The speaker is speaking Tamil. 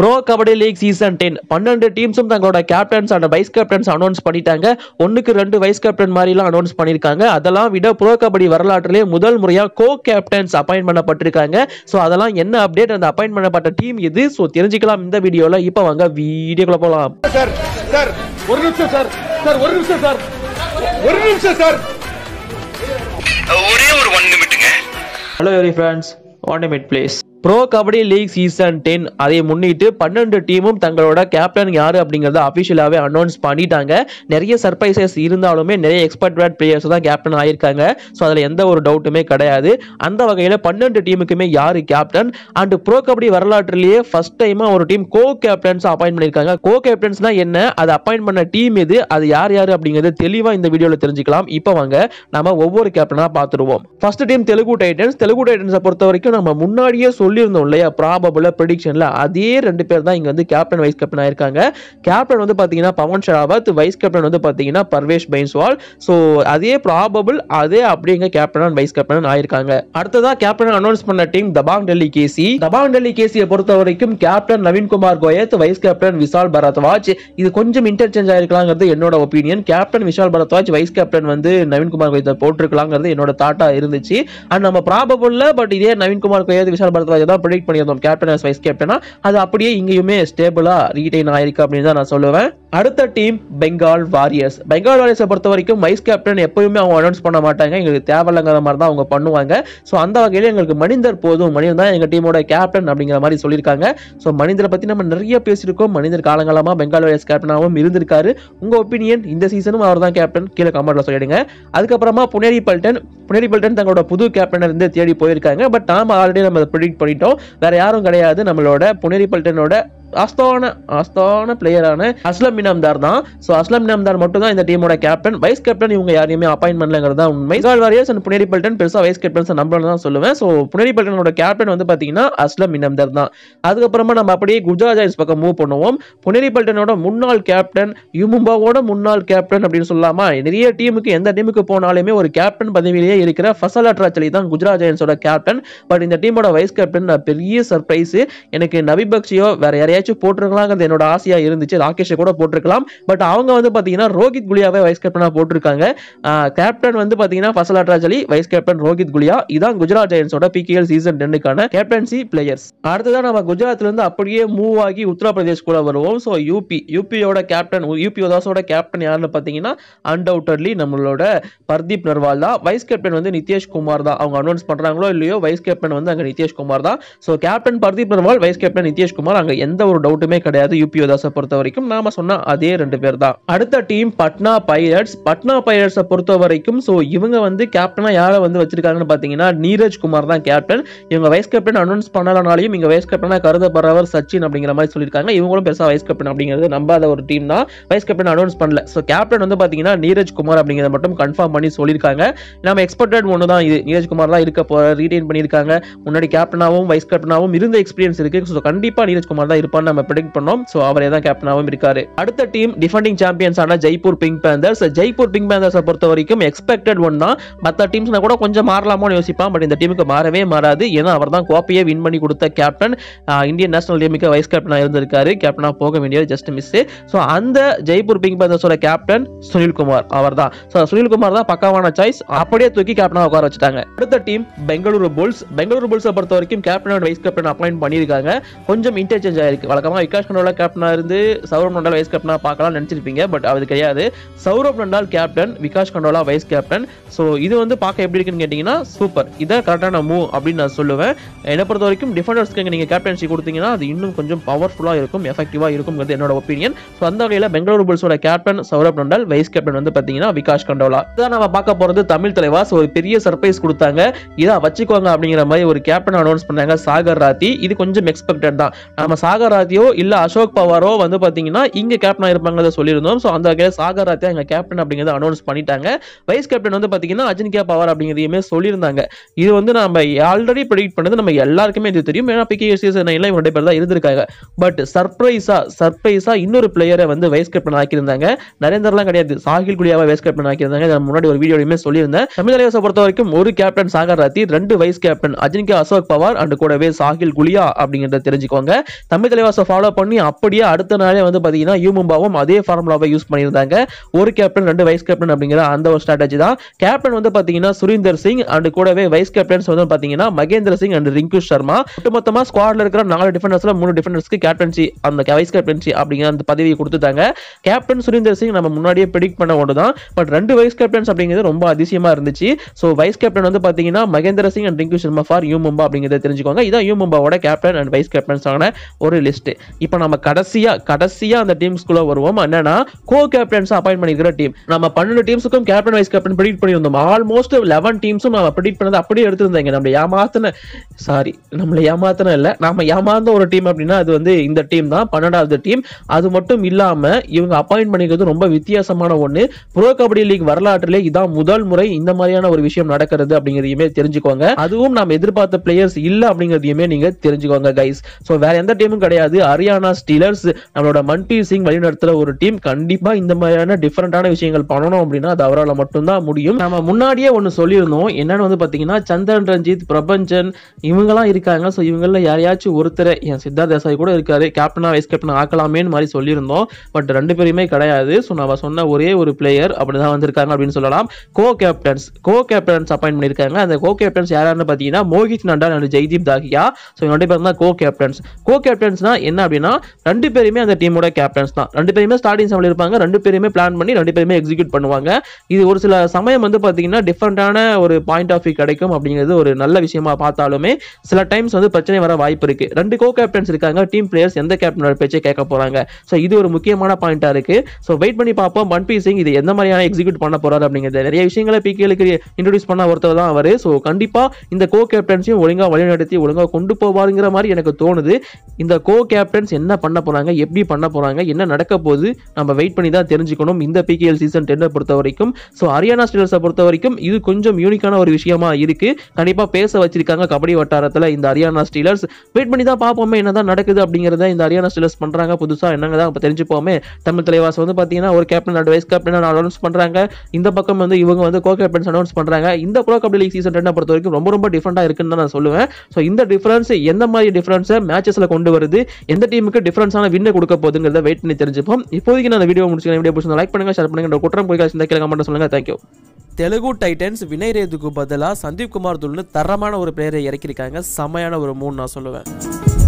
bro kabaddi league season ten பன்னெண்டு டீம்ஸும் தங்களோட captains and vice captains announce பண்ணிட்டாங்க ஒன்றுக்கு ரெண்டு வைஸ் கேப்டன் மாதிரிலாம் அனௌன்ஸ் பண்ணியிருக்காங்க அதெல்லாம் விட ப்ரோ கபடி வரலாற்றிலே முதல் முறையாக கோ கேப்டன்ஸ் அப்பாயின் பண்ணப்பட்டிருக்காங்க ஸோ அதெல்லாம் என்ன அப்டேட் அந்த அப்பாயின் பண்ணப்பட்ட டீம் இது ஸோ தெரிஞ்சுக்கலாம் இந்த வீடியோவில் இப்போ வாங்க வீடியோக்குள்ள போகலாம் சார் சார் ஒரு நிமிஷம் சார் சார் ஒரு நிமிஷம் சார் ஒரு நிமிஷம் சார் ஒரே ஒரு ஒன் நிமிட்டுங்க hello very friends one minute please pro kabaddi league season ten அதை முன்னிட்டு பன்னெண்டு டீமும் தங்களோட கேப்டன் யார் அப்படிங்கிறத அஃபிஷியலாகவே அனௌன்ஸ் பண்ணிட்டாங்க நிறைய சர்ப்ரைசஸ் இருந்தாலுமே நிறைய எக்ஸ்பர்ட் பிளேயர்ஸ் தான் கேப்டன் ஆயிருக்காங்க ஸோ அதில் எந்த ஒரு டவுட்டுமே கிடையாது அந்த வகையில் பன்னெண்டு டீமுக்குமே யார் கேப்டன் அண்ட் ப்ரோ கபடி வரலாற்றுலேயே ஃபர்ஸ்ட் டைமாக ஒரு டீம் கோ கேப்டன்ஸ் அப்பாயின் பண்ணியிருக்காங்க கோ கேப்டன்ஸ்னா என்ன அது அப்பாயின் பண்ண டீம் இது அது யார் யார் அப்படிங்கிறது தெளிவாக இந்த வீடியோவில் தெரிஞ்சுக்கலாம் இப்போ வாங்க நம்ம ஒவ்வொரு கேப்டனாக பார்த்துருவோம் first team Telugu Titans Telugu டைட்டன்ஸை பொறுத்த வரைக்கும் நம்ம முன்னாடியே சொல்லியிருந்தோம் இல்லையா ப்ராபபிளாக ப்ரெடிக்ஷனில் அதே ரெண்டு பேர் தான் இங்கே வந்து கேப்டன் வைஸ் கேப்டன் ஆயிருக்காங்க கேப்டன் வந்து பார்த்தீங்கன்னா பவன் ஷராவத் வைஸ் கேப்டன் வந்து பார்த்தீங்கன்னா பர்வேஷ் பைன்ஸ்வால் ஸோ அதே ப்ராபபிள் அதே அப்படி இங்கே கேப்டன் அண்ட் வைஸ் கேப்டன் ஆயிருக்காங்க அடுத்ததா கேப்டன் அனௌன்ஸ் பண்ண டீம் தபாங் டெல்லி கேசி தபாங் டெல்லி கேசியை பொறுத்த வரைக்கும் captain Naveen Kumar Goyat vice captain Vishal Bhardwaj இது கொஞ்சம் இன்டர்ச்சேஞ்ச் ஆயிருக்கலாங்கிறது என்னோட opinion captain Vishal Bhardwaj vice captain வந்து நவீன்குமார் கோயத்தை போட்டிருக்கலாங்கிறது என்னோட தாட்டா இருந்துச்சு அண்ட் நம்ம ப்ராபபிள் பட் இதே நவீன்குமார் கோயத் விஷால் பரத்வாஜ் அதை தான் ப்ரிடிக்ட் பண்ணியிருந்தோம் கேப்டன் அஸ் வைஸ் கேப்டனா அது அப்படியே இங்கேயுமே ஸ்டேபிளாக ரீடைன் ஆயிருக்கு அப்படின்னு தான் நான் சொல்லுவேன் அடுத்த டீம் பெங்கால் வாரியர்ஸ் பெங்கால் வாரியர்ஸை பொறுத்த வரைக்கும் வைஸ் கேப்டன் எப்பயுமே அவங்க அனௌன்ஸ் பண்ண மாட்டாங்க எங்களுக்கு தேவையில்லைங்கிற மாதிரி தான் அவங்க பண்ணுவாங்க ஸோ அந்த வகையில் எங்களுக்கு மனிதர் போதும் மனிதர் தான் எங்கள் டீமோட கேப்டன் அப்படிங்கிற மாதிரி சொல்லியிருக்காங்க ஸோ மனிதரை பற்றி நம்ம நிறைய பேசியிருக்கோம் மனிதர் காலங்காலமாக பெங்கால் வாரியர்ஸ் கேப்டனாகவும் இருந்திருக்காரு உங்கள் ஒப்பீனியன் இந்த சீசனும் அவர் தான் கேப்டன் கீழே கமெண்ட்டில் சொல்லிடுங்க அதுக்கப்புறமா புனேரி பல்டன் புனேரி பல்டன் தங்களோட புது கேப்டனை இருந்து தேடி போயிருக்காங்க பட் நாம ஆல்ரெடி நம்ம ப்ரிடிக்ட் பண்ணி போயிட்டோம் வேற யாரும் கிடையாது நம்மளோட புனரி பல்டனோட அஸ்தான அஸ்தான பிளேயரான அஸ்லம் இனாம்தார் தான் ஸோ அஸ்லம் இனாம்தார் மட்டும் தான் இந்த டீமோட கேப்டன் வைஸ் கேப்டன் இவங்க யாரையுமே அப்பாயின் பண்ணலங்கிறதா உண்மை கால் வாரியர்ஸ் அண்ட் புனேரி பல்டன் பெருசாக வைஸ் கேப்டன்ஸ் நம்பலன்னு தான் சொல்லுவேன் ஸோ புனேரி பல்டனோட கேப்டன் வந்து பார்த்தீங்கன்னா அஸ்லம் இனாம்தார் தான் அதுக்கப்புறமா நம்ம அப்படியே குஜராத் ஜாயின்ஸ் பக்கம் மூவ் பண்ணுவோம் புனேரி பல்டனோட முன்னாள் கேப்டன் யுமும்பாவோட முன்னாள் கேப்டன் அப்படின்னு சொல்லலாமா நிறைய டீமுக்கு எந்த டீமுக்கு போனாலுமே ஒரு கேப்டன் பதவியிலேயே இருக்கிற ஃபசல் அட்ராச்சலி தான் குஜராத் ஜாயின்ஸோட கேப்டன் பட் இந்த டீமோட வைஸ் கேப்டன் பெரிய சர்ப்ரைஸ் எனக்கு நபி பக்ஷியோ வேற யாரையா யாரையாச்சும் போட்டிருக்கலாங்கிறது என்னோட ஆசையா இருந்துச்சு ராகேஷை கூட போட்டிருக்கலாம் பட் அவங்க வந்து பார்த்தீங்கன்னா ரோஹித் குலியாவே வைஸ் கேப்டனா போட்டிருக்காங்க கேப்டன் வந்து பார்த்தீங்கன்னா ஃபசல் அட்ராஜலி வைஸ் கேப்டன் ரோஹித் குலியா இதான் குஜராத் ஜெயன்ஸோட பிகேஎல் சீசன் ரெண்டுக்கான கேப்டன்சி பிளேயர்ஸ் அடுத்ததான் நம்ம இருந்து அப்படியே மூவ் ஆகி உத்தரப்பிரதேஷ் கூட வருவோம் ஸோ யூபி யூபியோட கேப்டன் யூபி உதாசோட கேப்டன் யாருன்னு பார்த்தீங்கன்னா அன்டவுட்லி நம்மளோட பர்தீப் நர்வால் தான் வைஸ் கேப்டன் வந்து நிதேஷ் குமார் தான் அவங்க அனௌன்ஸ் பண்றாங்களோ இல்லையோ வைஸ் கேப்டன் வந்து அங்க நிதிஷ் குமார் தான் so captain Pardeep Narwal vice captain Nitesh Kumar அங்கே எந்த ஒரு டவுட்டுமே கிடையாது யூபிஓ தாஸை பொறுத்த வரைக்கும் நாம சொன்ன அதே ரெண்டு பேர் தான் அடுத்த டீம் பட்னா பைலட்ஸ் பட்னா பைரட்ஸை பொறுத்த வரைக்கும் ஸோ இவங்க வந்து கேப்டனா யாரை வந்து வச்சிருக்காங்கன்னு பாத்தீங்கன்னா நீரஜ் குமார் தான் கேப்டன் இவங்க வைஸ் கேப்டன் அனௌன்ஸ் பண்ணலனாலையும் இங்க வைஸ் கேப்டனா கருதப்படுறவர் சச்சின் அப்படிங்கிற மாதிரி சொல்லியிருக்காங்க இவங்களும் பெருசா வைஸ் கேப்டன் அப்படிங்கிறது நம்பாத ஒரு டீம் தான் வைஸ் கேப்டன் அனௌன்ஸ் பண்ணல ஸோ கேப்டன் வந்து பாத்தீங்கன்னா நீரஜ் குமார் அப்படிங்கிறத மட்டும் கன்ஃபார்ம் பண்ணி சொல்லியிருக்காங்க நம்ம எக்ஸ்பெக்டட் ஒன்று தான் இது நீரஜ் குமார் தான் இருக்க போற ரீடைன் பண்ணியிருக்காங்க முன்னாடி கேப்டனாகவும் வைஸ் கேப்டனாகவும் இருந்த எக்ஸ்பீரியன்ஸ் இருக்கு ஸோ கண்டிப்பா நீரஜ் குமார் தான் இருப்பார் இருப்பான்னு நம்ம ப்ரெடிக்ட் பண்ணோம் ஸோ அவரே தான் கேப்டனாகவும் இருக்காரு அடுத்த டீம் டிஃபெண்டிங் சாம்பியன்ஸான Jaipur Pink Panthers Jaipur Pink பேந்தர்ஸை பொறுத்த வரைக்கும் எக்ஸ்பெக்டட் ஒன் தான் மற்ற டீம்ஸ்னா கூட கொஞ்சம் மாறலாமோன்னு யோசிப்பான் பட் இந்த டீமுக்கு மாறவே மாறாது ஏன்னா அவர் தான் கோப்பையை வின் பண்ணி கொடுத்த கேப்டன் இந்தியன் நேஷனல் டீமுக்கு வைஸ் கேப்டனாக இருந்திருக்காரு கேப்டனாக போக வேண்டியது ஜஸ்ட் மிஸ் ஸோ அந்த ஜெய்ப்பூர் பிங்க் பேந்தர்ஸோட கேப்டன் சுனில் குமார் அவர் தான் ஸோ சுனில்குமார் தான் பக்காவான சாய்ஸ் அப்படியே தூக்கி கேப்டனாக உட்கார வச்சுட்டாங்க அடுத்த டீம் பெங்களூரு புல்ஸ் பெங்களூரு புல்ஸை பொறுத்த வரைக்கும் captain and vice captain appoint பண்ணியிருக்காங்க கொஞ்சம் இன்டர்ச்சேஞ்ச் ஆயிருக்கு வழக்கமாக விகாஷ் கண்டோலா கேப்டனாக இருந்து சௌரவ் நண்டால் வைஸ் கேப்டனாக பார்க்கலாம் நினச்சிருப்பீங்க பட் அது கிடையாது Saurabh Nandal captain Vikash Kandola vice captain so இது வந்து பார்க்க எப்படி இருக்குன்னு கேட்டிங்கன்னா சூப்பர் இதான் கரெக்டான மூவ் அப்படின்னு நான் சொல்லுவேன் என்னை பொறுத்த வரைக்கும் டிஃபெண்டர்ஸ்க்கு நீங்கள் கேப்டன்ஷி கொடுத்தீங்கன்னா அது இன்னும் கொஞ்சம் பவர்ஃபுல்லாக இருக்கும் எஃபெக்டிவாக இருக்கும்ங்கிறது என்னோட ஒப்பீனியன் ஸோ அந்த வகையில் பெங்களூர் புல்ஸோட captain Saurabh Nandal vice captain வந்து பார்த்தீங்கன்னா விகாஷ் கண்டோலா இதான் நம்ம பார்க்க போகிறது தமிழ் தலைவா ஸோ பெரிய சர்ப்ரைஸ் கொடுத்தாங்க இதான் வச்சுக்கோங்க அப்படிங்கிற மாதிரி ஒரு கேப்டன் அனௌன்ஸ் பண்ணாங்க சாகர் ராத்தி இது கொஞ்சம் எக்ஸ்பெக்டட் தான் நம்ம சாகர் சாகராத்தியோ இல்லை அசோக் பவாரோ வந்து பார்த்தீங்கன்னா இங்கே கேப்டனாக இருப்பாங்கிறத சொல்லியிருந்தோம் ஸோ அந்த வகையில் சாகராத்தியா எங்கள் கேப்டன் அப்படிங்கிறத அனௌன்ஸ் பண்ணிட்டாங்க வைஸ் கேப்டன் வந்து பார்த்தீங்கன்னா அஜின்கியா பவார் அப்படிங்கிறதையுமே சொல்லியிருந்தாங்க இது வந்து நம்ம ஆல்ரெடி ப்ரெடிக்ட் பண்ணது நம்ம எல்லாருக்குமே இது தெரியும் ஏன்னா பிகேஎஸ்எஸ் எல்லாம் இவங்க பேர் தான் இருந்திருக்காங்க பட் சர்ப்ரைஸாக சர்ப்ரைஸாக இன்னொரு பிளேயரை வந்து வைஸ் கேப்டன் ஆக்கியிருந்தாங்க நரேந்தர்லாம் கிடையாது சாகில் குடியாவை வைஸ் கேப்டன் ஆக்கியிருந்தாங்க முன்னாடி ஒரு வீடியோலையுமே சொல்லியிருந்தேன் தமிழக பொறுத்த வரைக்கும் ஒரு கேப்டன் சாகர் ராத்தி ரெண்டு vice captain Ajinkya Ashok Pawar and கூடவே சாகில் குலியா அப்படிங்கிறத தெரிஞ்சுக்கோங்க தமிழ் வில்லவாசை ஃபாலோ பண்ணி அப்படியே அடுத்த நாளே வந்து பார்த்தீங்கன்னா யூமும்பாவும் அதே ஃபார்முலாவை யூஸ் பண்ணியிருந்தாங்க ஒரு கேப்டன் ரெண்டு வைஸ் கேப்டன் அப்படிங்கிற அந்த ஒரு ஸ்ட்ராட்டஜி தான் கேப்டன் வந்து பார்த்தீங்கன்னா சுரீந்தர் சிங் அண்ட் கூடவே வைஸ் கேப்டன்ஸ் வந்து பார்த்தீங்கன்னா மகேந்திர சிங் அண்ட் ரிங்கு சர்மா ஒட்டுமொத்தமாக ஸ்குவாடில் இருக்கிற நாலு டிஃபெண்டர்ஸில் மூணு டிஃபெண்டர்ஸ்க்கு கேப்டன்சி அந்த வைஸ் கேப்டன்சி அப்படிங்கிற அந்த பதவியை கொடுத்துட்டாங்க கேப்டன் சுரீந்தர் சிங் நம்ம முன்னாடியே பிரிடிக் பண்ண ஒன்று தான் பட் ரெண்டு வைஸ் கேப்டன்ஸ் அப்படிங்கிறது ரொம்ப அதிசயமாக இருந்துச்சு ஸோ வைஸ் கேப்டன் வந்து பார்த்தீங்கன்னா Mahender Singh and Rinku Sharma for U Mumba அப்படிங்கிறத தெரிஞ்சுக்கோங்க இதான் யூ மும்பாவோட கேப்டன் அண்ட் வைஸ் கேப்டன்ஸ் ஆன ஒரு லிஸ்ட் லிஸ்ட்டு இப்போ நம்ம கடைசியாக கடைசியாக அந்த டீம்ஸ்குள்ளே வருவோம் என்னன்னா கோ கேப்டன்ஸ் அப்பாயின் பண்ணிக்கிற டீம் நம்ம பன்னெண்டு டீம்ஸுக்கும் கேப்டன் வைஸ் கேப்டன் ப்ரிடிக் பண்ணி வந்தோம் ஆல்மோஸ்ட் லெவன் டீம்ஸும் நம்ம ப்ரிடிக் பண்ணது அப்படியே எடுத்துருந்தாங்க நம்மளை ஏமாத்தின சாரி நம்மளை ஏமாத்தின இல்லை நம்ம ஏமாந்த ஒரு டீம் அப்படின்னா அது வந்து இந்த டீம் தான் பன்னெண்டாவது டீம் அது மட்டும் இல்லாமல் இவங்க அப்பாயின்ட் பண்ணிக்கிறது ரொம்ப வித்தியாசமான ஒன்று ப்ரோ கபடி லீக் வரலாற்றிலே இதான் முதல் முறை இந்த மாதிரியான ஒரு விஷயம் நடக்கிறது அப்படிங்கிறதையுமே தெரிஞ்சுக்கோங்க அதுவும் நாம் எதிர்பார்த்த பிளேயர்ஸ் இல்லை அப்படிங்கிறதையுமே நீங்கள் தெரிஞ்சுக்கோங்க கைஸ் ஸோ வேற எந்த டீமும் கிடையாது கிடையாது ஹரியானா ஸ்டீலர்ஸ் நம்மளோட மன்பிரீத் சிங் வழிநடத்துற ஒரு டீம் கண்டிப்பா இந்த மாதிரியான டிஃபரெண்டான விஷயங்கள் பண்ணணும் அப்படின்னா அது அவரால் மட்டும்தான் முடியும் நம்ம முன்னாடியே ஒன்று சொல்லியிருந்தோம் என்னன்னு வந்து பார்த்தீங்கன்னா சந்திரன் ரஞ்சித் பிரபஞ்சன் இவங்கெல்லாம் இருக்காங்க ஸோ இவங்களில் யாரையாச்சும் ஒருத்தர் என் சித்தார்த் தேசாய் கூட இருக்காரு கேப்டனா வைஸ் கேப்டன் ஆக்கலாமேன்னு மாதிரி சொல்லியிருந்தோம் பட் ரெண்டு பேருமே கிடையாது ஸோ நம்ம சொன்ன ஒரே ஒரு பிளேயர் அப்படிதான் வந்திருக்காங்க அப்படின்னு சொல்லலாம் co captains co captains appoint பண்ணியிருக்காங்க அந்த கோ கேப்டன்ஸ் யாரான்னு பார்த்தீங்கன்னா மோகித் நண்டா அண்ட் ஜெய்தீப் தாகியா ஸோ என்னுடைய பேர் தான் கோ கேப்டன்ஸ் கோ கேப்டன்ஸ் அப்படின்னா என்ன அப்படின்னா ரெண்டு பேருமே அந்த டீமோட கேப்டன்ஸ் தான் ரெண்டு பேருமே ஸ்டார்டிங் செவனில் இருப்பாங்க ரெண்டு பேருமே பிளான் பண்ணி ரெண்டு பேருமே எக்ஸிக்யூட் பண்ணுவாங்க இது ஒரு சில சமயம் வந்து பார்த்தீங்கன்னா டிஃப்ரெண்ட்டான ஒரு பாயிண்ட் ஆஃப் வியூ கிடைக்கும் அப்படிங்கிறது ஒரு நல்ல விஷயமா பார்த்தாலுமே சில டைம்ஸ் வந்து பிரச்சனை வர வாய்ப்பு இருக்கு ரெண்டு கோ கேப்டன்ஸ் இருக்காங்க டீம் பிளேயர்ஸ் எந்த கேப்டனோட பேச்சை கேட்க போறாங்க ஸோ இது ஒரு முக்கியமான பாயிண்டா இருக்கு ஸோ வெயிட் பண்ணி பார்ப்போம் மன்பிர் சிங் இது எந்த மாதிரியான எக்ஸிக்யூட் பண்ண போறாரு அப்படிங்கிறது நிறைய விஷயங்களை பிகேலுக்கு இன்ட்ரடியூஸ் பண்ண ஒருத்தர் தான் அவர் ஸோ கண்டிப்பா இந்த கோ கேப்டன்ஸையும் ஒழுங்காக வழிநடத்தி ஒழுங்காக கொண்டு போவாருங்கிற மாதிரி எனக்கு தோணுது இந்த கோ கேப்டன்ஸ் என்ன பண்ண போகிறாங்க எப்படி பண்ண போகிறாங்க என்ன நடக்க போகுது நம்ம வெயிட் பண்ணி தான் தெரிஞ்சுக்கணும் இந்த பிகேஎல் சீசன் டென்னை பொறுத்த வரைக்கும் ஸோ ஹரியானா ஸ்டீலர்ஸை பொறுத்த வரைக்கும் இது கொஞ்சம் யூனிக்கான ஒரு விஷயமா இருக்குது கண்டிப்பாக பேச வச்சிருக்காங்க கபடி வட்டாரத்தில் இந்த ஹரியானா ஸ்டீலர்ஸ் வெயிட் பண்ணி தான் பார்ப்போமே என்ன தான் நடக்குது அப்படிங்கிறத இந்த ஹரியானா ஸ்டீலர்ஸ் பண்ணுறாங்க புதுசாக என்னங்க தான் இப்போ தெரிஞ்சுப்போமே தமிழ் தலைவாஸ் வந்து பார்த்தீங்கன்னா ஒரு captain and vice captain announce பண்ணுறாங்க இந்த பக்கம் வந்து இவங்க வந்து கோ கேப்டன்ஸ் அனௌன்ஸ் பண்ணுறாங்க இந்த ப்ரோ கபடி லீக் சீசன் டென்னை பொறுத்த வரைக்கும் ரொம்ப ரொம்ப டிஃப்ரெண்ட்டாக இருக்குன்னு தான் நான் சொல்லுவேன் ஸோ இந்த டிஃப்ரென்ஸ் எந்த மாதிரி டிஃப்ரென்ஸை மேட்சஸில் கொண்டு வருது எந்த டீமுக்கு டிஃபரன்ஸான வின் கொடுக்க போகுதுங்கிறத வெயிட் பண்ணி தெரிஞ்சுப்போம் இப்போதைக்கு நான் வீடியோ முடிச்சுக்கிறேன் வீடியோ லைக் பண்ணுங்க ஷேர் பண்ணுங்க குற்றம் போய் காசு கீழே கமெண்ட் சொல்லுங்க தேங்க்யூ தெலுங்கு டைட்டன்ஸ் வினய் ரேதுக்கு பதிலாக சந்தீப் குமார் துல்னு தரமான ஒரு பிளேயரை இறக்கியிருக்காங்க செமையான ஒரு மூணு நான் சொல்லுவேன்